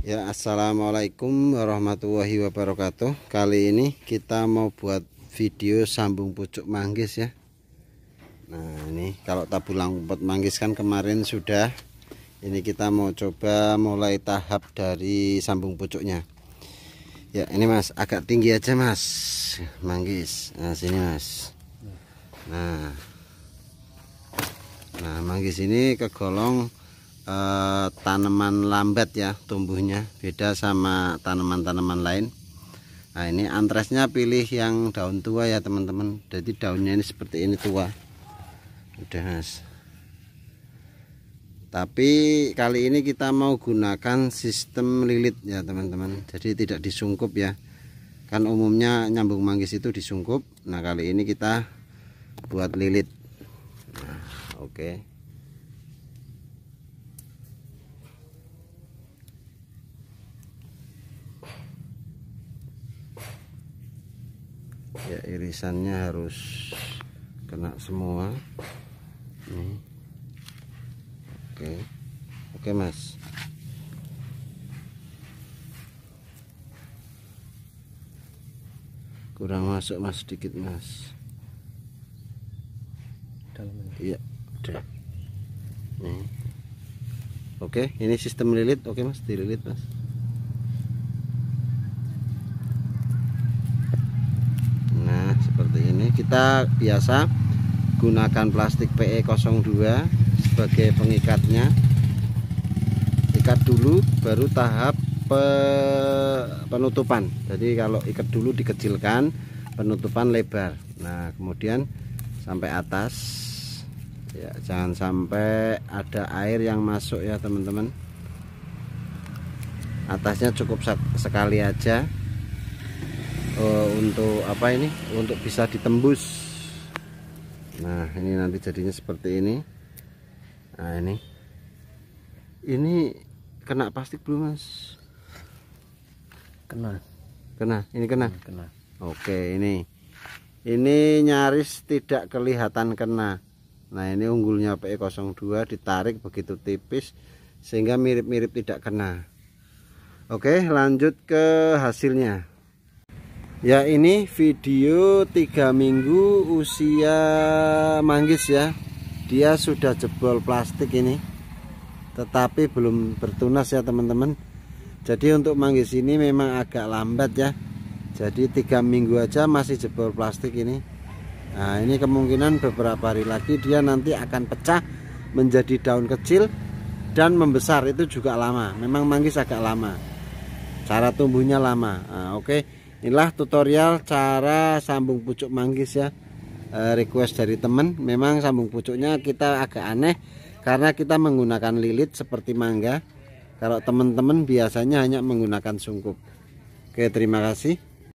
Ya assalamualaikum warahmatullahi wabarakatuh Kali ini kita mau buat video sambung pucuk manggis ya Nah ini kalau tabulang umpet manggis kan kemarin sudah Ini kita mau coba mulai tahap dari sambung pucuknya Ya ini mas agak tinggi aja mas Manggis Nah sini mas Nah Nah manggis ini kegolong Eh, tanaman lambat ya tumbuhnya beda sama tanaman-tanaman lain nah ini antresnya pilih yang daun tua ya teman-teman jadi daunnya ini seperti ini tua udah mas tapi kali ini kita mau gunakan sistem lilit ya teman-teman jadi tidak disungkup ya kan umumnya nyambung manggis itu disungkup nah kali ini kita buat lilit nah, oke okay. ya irisannya harus kena semua ini hmm. oke oke mas kurang masuk mas sedikit mas iya udah ini. Hmm. oke ini sistem lilit oke mas dililit mas kita biasa gunakan plastik PE02 sebagai pengikatnya ikat dulu baru tahap pe penutupan jadi kalau ikat dulu dikecilkan penutupan lebar nah kemudian sampai atas ya jangan sampai ada air yang masuk ya teman-teman atasnya cukup sekali aja Eh, untuk apa ini untuk bisa ditembus nah ini nanti jadinya seperti ini nah ini ini kena plastik belum mas kena kena ini kena hmm, kena oke ini ini nyaris tidak kelihatan kena nah ini unggulnya PE02 ditarik begitu tipis sehingga mirip-mirip tidak kena oke lanjut ke hasilnya ya ini video tiga minggu usia manggis ya dia sudah jebol plastik ini tetapi belum bertunas ya teman-teman jadi untuk manggis ini memang agak lambat ya jadi tiga minggu aja masih jebol plastik ini nah ini kemungkinan beberapa hari lagi dia nanti akan pecah menjadi daun kecil dan membesar itu juga lama memang manggis agak lama cara tumbuhnya lama nah, oke okay inilah tutorial cara sambung pucuk manggis ya eh, request dari temen memang sambung pucuknya kita agak aneh karena kita menggunakan lilit seperti mangga kalau teman-teman biasanya hanya menggunakan sungkup oke terima kasih